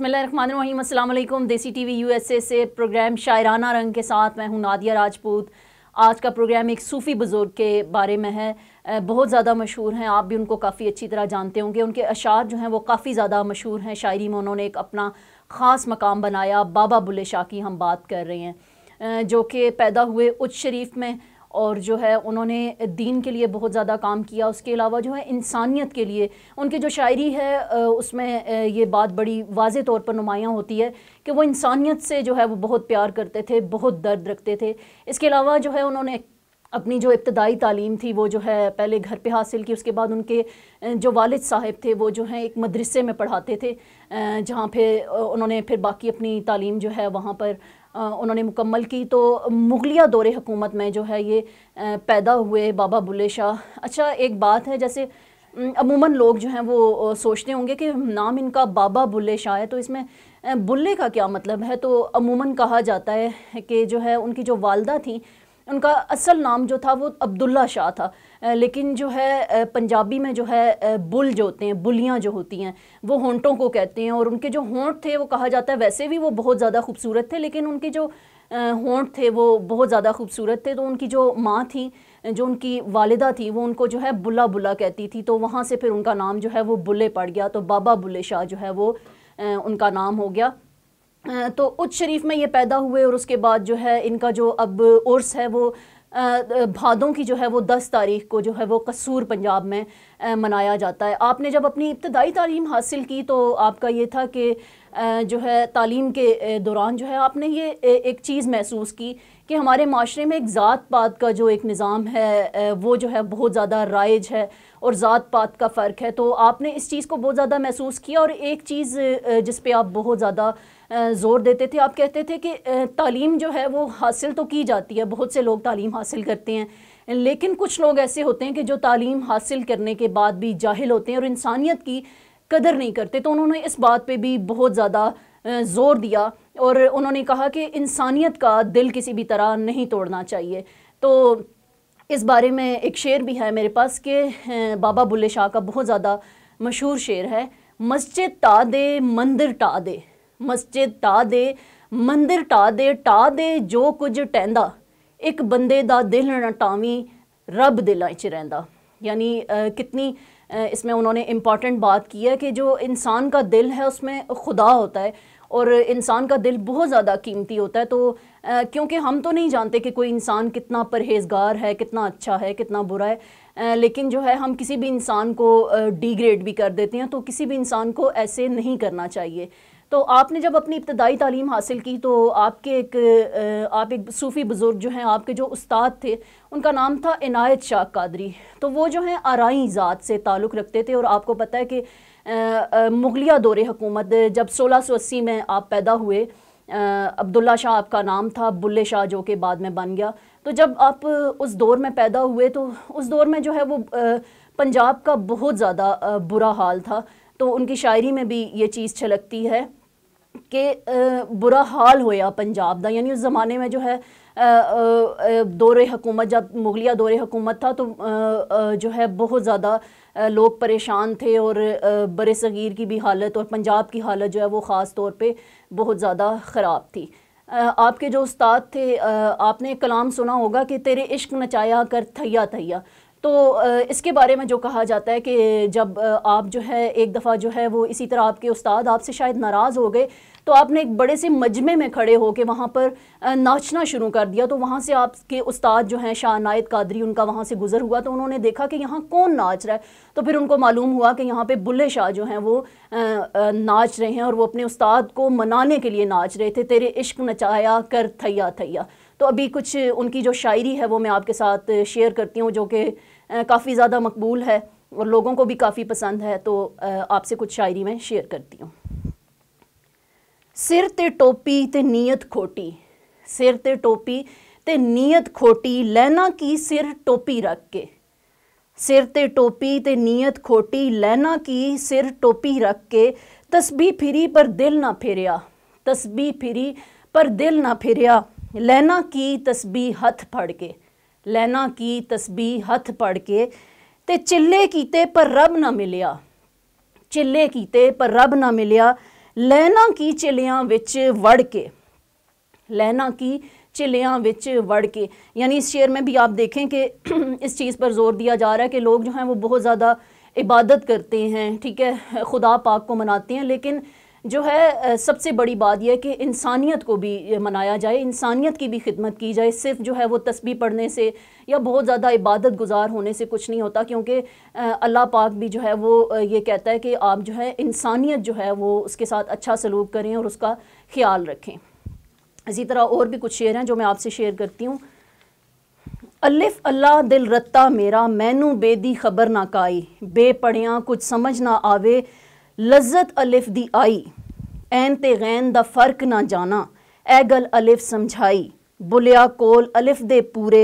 T अल्लाम देसी S A से प्रोग्राम शायराना रंग के साथ मैं हूँ नादिया राजपूत आज का प्रोग्राम एक सूफ़ी बुज़ुर्ग के बारे में है बहुत ज़्यादा मशहूर हैं आप भी उनको काफ़ी अच्छी तरह जानते होंगे उनके अशार जो हैं वो काफ़ी ज़्यादा मशहूर हैं शायरी में उन्होंने एक अपना ख़ास मकाम बनाया बाबा बुल्ले शाह की हम बात कर रहे हैं जो कि पैदा हुए उच्च शरीफ में और जो है उन्होंने दीन के लिए बहुत ज़्यादा काम किया उसके अलावा जो है इंसानियत के लिए उनकी जो शायरी है उसमें ये बात बड़ी वाज तौर पर नुमायाँ होती है कि वो इंसानियत से जो है वो बहुत प्यार करते थे बहुत दर्द रखते थे इसके अलावा जो है उन्होंने अपनी जो इब्तदाई तालीम थी वो जो है पहले घर पे हासिल की उसके बाद उनके जो वालिद साहब थे वो जो हैं एक मदरसे में पढ़ाते थे जहाँ पे उन्होंने फिर बाकी अपनी तालीम जो है वहाँ पर उन्होंने मुकम्मल की तो मुगलिया दौरे हुकूमत में जो है ये पैदा हुए बाबा बुल्ले शाह अच्छा एक बात है जैसे अमूमन लोग जो हैं वो सोचते होंगे कि नाम इनका बाबा बुल्ले शाह है तो इसमें बुल्ले का क्या मतलब है तो अमूमन कहा जाता है कि जो है उनकी जो वालदा थी उनका असल नाम जो था वो अब्दुल्ला शाह था लेकिन जो है पंजाबी में जो है बुल जो होते हैं बुलियाँ जो होती हैं वो होंटों को कहते हैं और उनके जो होंट थे वो कहा जाता है वैसे भी वो बहुत ज़्यादा खूबसूरत थे लेकिन उनके जो होंट थे वो बहुत ज़्यादा खूबसूरत थे तो उनकी जो माँ थी जो उनकी वालदा थी वो उनको जो है बुला बुला कहती थी तो वहाँ से फिर उनका नाम जो है वो बुले पड़ गया तो बाबा बुले शाह जो है वो उनका नाम हो गया तो उच्च शरीफ में ये पैदा हुए और उसके बाद जो है इनका जो अब उर्स है वो भादों की जो है वो दस तारीख को जो है वो कसूर पंजाब में मनाया जाता है आपने जब अपनी इब्तदाई तालीम हासिल की तो आपका ये था कि जो है तालीम के दौरान जो है आपने ये एक चीज़ महसूस की कि हमारे माशरे में एक ज़ात पात का जो एक निज़ाम है वो जो है बहुत ज़्यादा राइज है और ज़ात पात का फ़र्क है तो आपने इस चीज़ को बहुत ज़्यादा महसूस किया और एक चीज़ जिस पर आप बहुत ज़्यादा ज़ोर देते थे आप कहते थे कि तालीम जो है वो हासिल तो की जाती है बहुत से लोग तालीम हासिल करते हैं लेकिन कुछ लोग ऐसे होते हैं कि जो तालीम हासिल करने के बाद भी जाहिल होते हैं और इंसानियत की कदर नहीं करते तो उन्होंने इस बात पे भी बहुत ज़्यादा ज़ोर दिया और उन्होंने कहा कि इंसानियत का दिल किसी भी तरह नहीं तोड़ना चाहिए तो इस बारे में एक शेर भी है मेरे पास कि बाबा बुल्ले शाह का बहुत ज़्यादा मशहूर शेर है मस्जिद टा दे मंदिर टा दे मस्जिद टा दे मंदिर टा दे टा दे जो कुछ टहंदा एक बंदे का दिल टावी रब दिल च रहा यानी ਯਾਨੀ इसमें उन्होंने इम्पॉर्टेंट बात की है कि जो इंसान का दिल है उसमें खुदा होता है और इंसान का दिल बहुत ज़्यादा कीमती होता है तो क्योंकि हम तो नहीं जानते कि कोई इंसान कितना परहेजगार है कितना अच्छा है कितना बुरा है लेकिन जो है हम किसी भी इंसान को डिग्रेड भी कर देते हैं तो किसी भी इंसान को ऐसे नहीं करना चाहिए तो आपने जब अपनी इब्तदाई तालीम हासिल की तो आपके एक आप एक सूफ़ी बुज़ुर्ग जो हैं आपके जो उस्ताद थे उनका नाम था इनायत शाह कादरी तो वो जो हैं आरई ज़ात से ताल्लुक़ रखते थे और आपको पता है कि मुगलिया दौर हुकूमत जब सोलह सौ अस्सी में आप पैदा हुए अब्दुल्ला शाह आपका नाम था बुल्ले शाह जो कि बाद में बन गया तो जब आप उस दौर में पैदा हुए तो उस दौर में जो है वो पंजाब का बहुत ज़्यादा बुरा हाल था तो उनकी शायरी में भी ये चीज़ छलकती है के बुरा हाल होया पंजाब का यानी उस ज़माने में जो है दौरे हुकूमत जब मुगलिया दौरे हुकूमत था तो जो है बहुत ज़्यादा लोग परेशान थे और बर सग़ीर की भी हालत और पंजाब की हालत जो है वो ख़ास तौर पर बहुत ज़्यादा ख़राब थी आपके जो उस्ताद थे आपने कलाम सुना होगा कि तेरे इश्क नचाया कर थैया थैया तो इसके बारे में जो कहा जाता है कि जब आप जो है एक दफ़ा जो है वो इसी तरह आपके उस्ताद आपसे शायद नाराज़ हो गए तो आपने एक बड़े से मजमे में खड़े होकर वहाँ पर नाचना शुरू कर दिया तो वहाँ से आपके उस्ताद जो हैं शाह नायद कादरी उनका वहाँ से गुजर हुआ तो उन्होंने देखा कि यहाँ कौन नाच रहा है तो फिर उनको मालूम हुआ कि यहाँ पे बुल्ले शाह जो हैं वो नाच रहे हैं और वो अपने उस्ताद को मनाने के लिए नाच रहे थे तेरे इश्क नचाया कर थैया थैया तो अभी कुछ उनकी जो शायरी है वो मैं आपके साथ शेयर करती हूँ जो कि काफ़ी ज़्यादा मकबूल है और लोगों को भी काफ़ी पसंद है तो आपसे कुछ शायरी मैं शेयर करती हूँ सिर ते टोपी ते नीयत खोटी सिर ते टोपी ते नीयत खोटी लैना की सिर टोपी रख के सिर ते टोपी ते नीयत खोटी लैना की सिर टोपी रख के तस्बी फिरी पर दिल ना फिरया तस्बी फिरी पर दिल ना फिरया लैना की तस्बी हथ फड़ के लैना की तस्बी हथ पढ़ के ते ਚਿੱਲੇ किते पर रब ਨਾ मिलिया ਚਿੱਲੇ किते पर रब ਨਾ मिलिया लैना की ਚਿਲਿਆਂ ਵਿੱਚ ਵੜ ਕੇ की चिलियाँ विच वड़ के यानी इस शेर में भी आप देखें कि इस चीज़ पर ज़ोर दिया जा रहा है कि लोग जो हैं वो बहुत ज़्यादा इबादत करते हैं ठीक है खुदा पाक को मनाते हैं लेकिन जो है सबसे बड़ी बात यह कि इंसानियत को भी मनाया जाए इंसानियत की भी खिदमत की जाए सिर्फ जो है वो तस्वीर पढ़ने से या बहुत ज़्यादा इबादत गुजार होने से कुछ नहीं होता क्योंकि अल्लाह पाक भी जो है वो ये कहता है कि आप जो है इंसानियत जो है वो उसके साथ अच्छा सलूक करें और उसका ख्याल रखें इसी तरह और भी कुछ शेर हैं जो मैं आपसे शेयर करती हूँ अलिफ अल्लाह दिल रत्ता मेरा मैनू बेदी खबर ना काई बे पढ़िया कुछ समझ ना आवे लज्जत अलिफ दी आई ऐन ते गैन दा फर्क ना जाना ए गल अलिफ समझाई बुलिया कोल अलिफ दे पूरे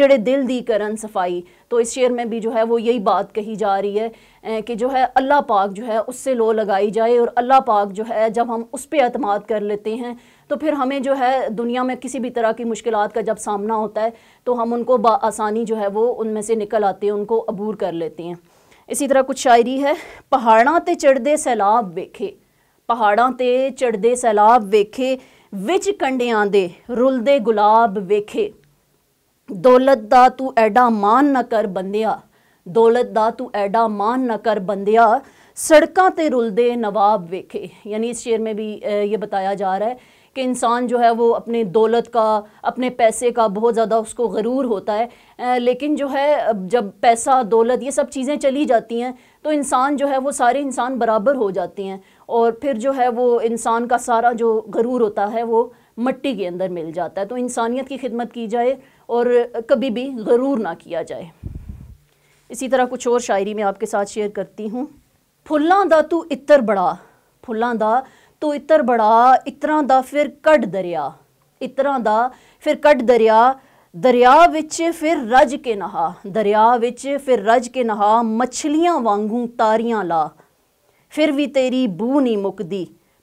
जड़े दिल दी करन सफाई तो इस शेर में भी जो है वो यही बात कही जा रही है कि जो है अल्लाह पाक जो है उससे लो लगाई जाए और अल्लाह पाक जो है जब हम उस पर अतमाद कर लेते हैं तो फिर हमें जो है दुनिया में किसी भी तरह की मुश्किल का जब सामना होता है तो हम उनको बसानी जो है वो उनमें से निकल आते हैं उनको अबूर कर लेते हैं ਇਸੇ ਤਰ੍ਹਾਂ ਕੁਝ ਸ਼ਾਇਰੀ ਹੈ ਪਹਾੜਾਂ ਤੇ ਚੜਦੇ ਸੈਲਾਬ ਵੇਖੇ ਪਹਾੜਾਂ ਤੇ ਚੜਦੇ ਸੈਲਾਬ ਵੇਖੇ ਵਿੱਚ ਕੰਡਿਆਂ ਦੇ ਰੁੱਲਦੇ ਗੁਲਾਬ ਵੇਖੇ ਦੌਲਤ ਦਾ ਤੂੰ ਐਡਾ ਮਾਨ ਨਾ ਕਰ ਬੰਦਿਆ ਦੌਲਤ ਦਾ ਤੂੰ ਐਡਾ ਮਾਨ ਨਾ ਕਰ ਬੰਦਿਆ ਸੜਕਾਂ ਤੇ ਰੁੱਲਦੇ ਨਵਾਬ ਵੇਖੇ ਯਾਨੀ ਇਸ ਸ਼ੇਰ ਮੇ ਵੀ ਇਹ ਬਤਾਇਆ ਜਾ ਰਿਹਾ ਹੈ कि इंसान जो है वो अपने दौलत का अपने पैसे का बहुत ज़्यादा उसको गरूर होता है लेकिन जो है जब पैसा दौलत ये सब चीज़ें चली जाती हैं तो इंसान जो है वो सारे इंसान बराबर हो जाते हैं और फिर जो है वो इंसान का सारा जो गरूर होता है वो मट्टी के अंदर मिल जाता है तो इंसानियत की खिदमत की जाए और कभी भी गरूर ना किया जाए इसी तरह कुछ और शायरी में आपके साथ शेयर करती हूँ फुल्ला दा तू इतर बड़ा फुल्ला दा तो इतर बड़ा इतरा दा फिर कट दरिया इतरा दा फिर कट दरिया दरिया ਵਿੱਚ फिर रज के नहा दरिया ਵਿੱਚ फिर रज के नहा ਮੱਛਲੀਆਂ वांगू ਤਾਰੀਆਂ ला फिर भी तेरी बू नहीं मुकदी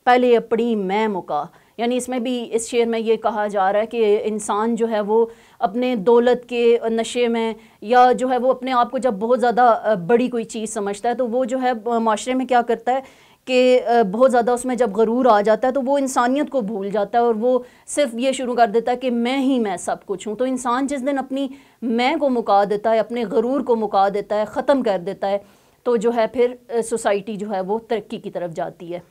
पहले अपनी मैं मुका यानी इसमें भी इस शेर में ये कहा जा रहा है कि इंसान जो है वो अपने दौलत के नशे में या जो है वो अपने आप को जब बहुत ज़्यादा बड़ी कोई चीज़ समझता है तो वो जो है माशरे में क्या करता है कि बहुत ज़्यादा उसमें जब गरूर आ जाता है तो वो इंसानियत को भूल जाता है और वो सिर्फ ये शुरू कर देता है कि मैं ही मैं सब कुछ हूँ तो इंसान जिस दिन अपनी मैं को मुका देता है अपने गरूर को मुका देता है ख़त्म कर देता है तो जो है फिर सोसाइटी जो है वो तरक्की की तरफ जाती है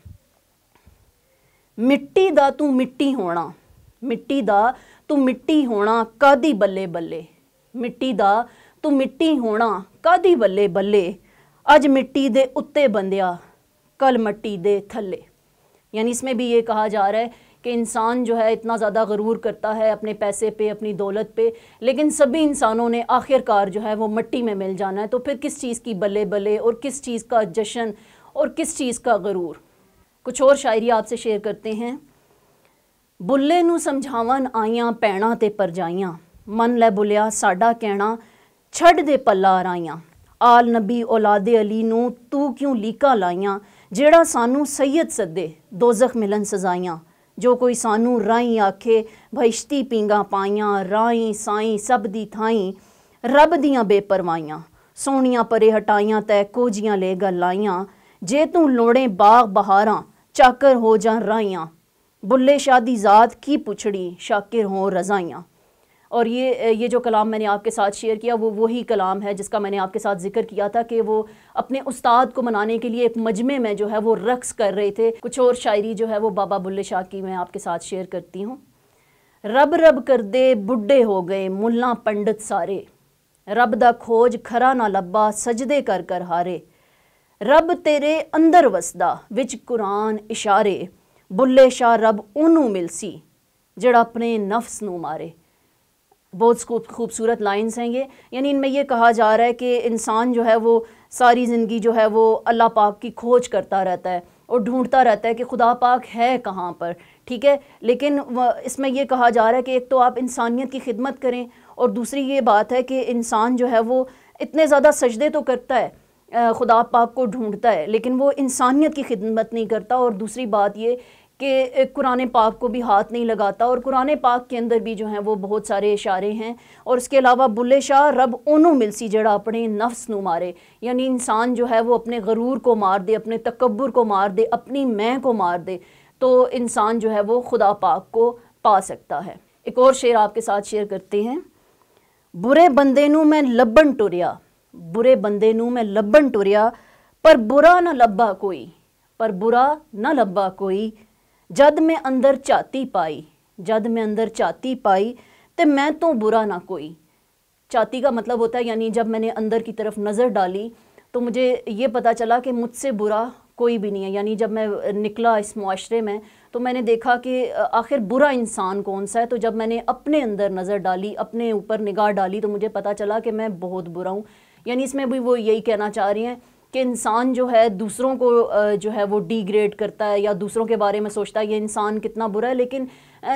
मिट्टी दा तू मिट्टी होना ਮਿੱਟੀ ਦਾ ਤੂੰ ਮਿੱਟੀ ਹੋਣਾ ਕਾਦੀ बल्ले ਬੱਲੇ ਮਿੱਟੀ ਦਾ ਤੂੰ ਮਿੱਟੀ ਹੋਣਾ ਕਾਦੀ ਬੱਲੇ बल्ले ਅੱਜ मिट्टी ਦੇ उत्ते ਬੰਦਿਆ कल मट्टी दे थल्ले यानी इसमें भी ये कहा जा रहा है कि इंसान जो है इतना ज़्यादा गरूर करता है अपने पैसे पे अपनी दौलत पे लेकिन सभी इंसानों ने आखिरकार जो है वो मट्टी में मिल जाना है तो फिर किस चीज़ की बल्ले बल्ले और किस चीज़ का जश्न और किस चीज़ का गरूर कुछ और शायरी आपसे शेयर करते हैं नू समझावन आइया पैणा ते पर जाइया मन लै बुलिया साडा कहना छड़ दे ਪੱਲਾ ਰਾਈਆਂ आल नबी औलादे अली नू तू क्यों लीका लाइया ਜਿਹੜਾ ਸਾਨੂੰ ਸੈਦ ਸੱਦੇ ਦੋਜ਼ਖ ਮਿਲਨ ਸਜ਼ਾਈਆਂ ਜੋ ਕੋਈ ਸਾਨੂੰ ਰਾਈ ਆਖੇ ਭਇਸ਼ਤੀ ਪਿੰਗਾ ਪਾਈਆਂ ਰਾਈ ਸਾਈ ਸਭ ਦੀ ਥਾਈ ਰੱਬ ਦੀਆਂ ਬੇਪਰਵਾਈਆਂ ਸੋਹਣੀਆਂ ਪਰੇ ਹਟਾਈਆਂ ਤੈ ਕੋਜੀਆਂ ਲੈ ਗਲਾਈਆਂ ਜੇ ਤੂੰ ਲੋੜੇ ਬਾਗ ਬਹਾਰਾਂ ਚਾਕਰ ਹੋ ਜਾਂ ਰਾਈਆਂ ਬੁੱਲੇ ਸ਼ਾਦੀ ਜ਼ਾਤ ਕੀ ਪੁੱਛੜੀ ਸ਼ਾਕਿਰ ਹੋ ਰਜ਼ਾਈਆਂ और ये ये जो कलाम मैंने आपके साथ शेयर किया वो वही कलाम है जिसका मैंने आपके साथ जिक्र किया था कि वो अपने उस्ताद को मनाने के लिए एक मजमे में जो है वो रक्स कर रहे थे कुछ और शायरी जो है वो बाबा बुल्ले शाह की मैं आपके साथ शेयर करती हूँ रब रब कर दे बुढ़े हो गए मुल्ला पंडित सारे रब दा खोज खरा ना लब्बा सजदे कर कर हारे रब तेरे अंदर वसदा विच कुरान इशारे बुल्ले शाह रब ओनू मिलसी जड़ा अपने नफ्स नू मारे बहुत खूबसूरत लाइंस हैं ये यानी इनमें यह कहा जा रहा है कि इंसान जो है वो सारी ज़िंदगी जो है वो अल्लाह पाक की खोज करता रहता है और ढूंढता रहता है कि खुदा पाक है कहाँ पर ठीक है लेकिन इसमें यह कहा जा रहा है कि एक तो आप इंसानियत की खिदमत करें और दूसरी ये बात है कि इंसान जो है वो इतने ज़्यादा सजदे तो करता है खुदा पाक को ढूंढता है लेकिन वो इंसानियत की खिदमत नहीं करता और दूसरी बात ये कि कुरान पाक को भी हाथ नहीं लगाता और कुरान पाक के अंदर भी जो हैं वो बहुत सारे इशारे हैं और उसके अलावा बुल्ले शाह रब ओनू मिलसी जड़ा अपने नफ्स नु मारे यानी इंसान जो है वो अपने गरूर को मार दे अपने तकबर को मार दे अपनी मैं को मार दे तो इंसान जो है वो खुदा पाक को पा सकता है एक और शेर आपके साथ शेयर करते हैं बुरे बंदे नू मैं लब्बन टुरिया बुरे बंदे नू मैं लब्बन टुरिया पर बुरा ना लब्बा कोई पर बुरा ना लब्बा कोई जद मैं अंदर झाती पाई जद मैं अंदर चाती पाई तो मैं तो बुरा ना कोई चाती का मतलब होता है यानी जब मैंने अंदर की तरफ नज़र डाली तो मुझे ये पता चला कि मुझसे बुरा कोई भी नहीं है यानी जब मैं निकला इस माशरे में तो मैंने देखा कि आखिर बुरा इंसान कौन सा है तो जब मैंने अपने अंदर नज़र डाली अपने ऊपर निगाह डाली तो मुझे पता चला कि मैं बहुत बुरा हूँ यानी इसमें भी वो यही कहना चाह रही हैं कि इंसान जो है दूसरों को जो है वो डिग्रेड करता है या दूसरों के बारे में सोचता है ये इंसान कितना बुरा है लेकिन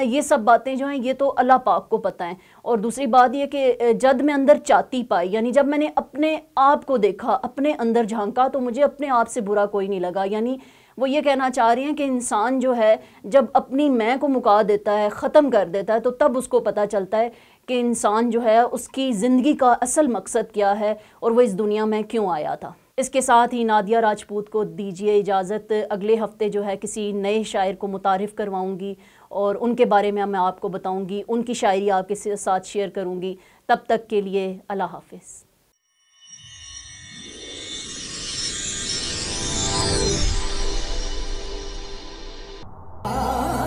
ये सब बातें जो हैं ये तो अल्लाह पाक को पता है और दूसरी बात ये कि जद मैं अंदर चाहती पाई यानी जब मैंने अपने आप को देखा अपने अंदर झांका तो मुझे अपने आप से बुरा कोई नहीं लगा यानी वो ये कहना चाह रही हैं कि इंसान जो है जब अपनी मैं को मुका देता है ख़त्म कर देता है तो तब उसको पता चलता है कि इंसान जो है उसकी ज़िंदगी का असल मकसद क्या है और वह इस दुनिया में क्यों आया था इसके साथ ही नादिया राजपूत को दीजिए इजाज़त अगले हफ्ते जो है किसी नए शायर को मुतारफ़ करवाऊँगी और उनके बारे में मैं आपको बताऊँगी उनकी शायरी आपके साथ शेयर करूँगी तब तक के लिए अल्लाह हाफ़ Ah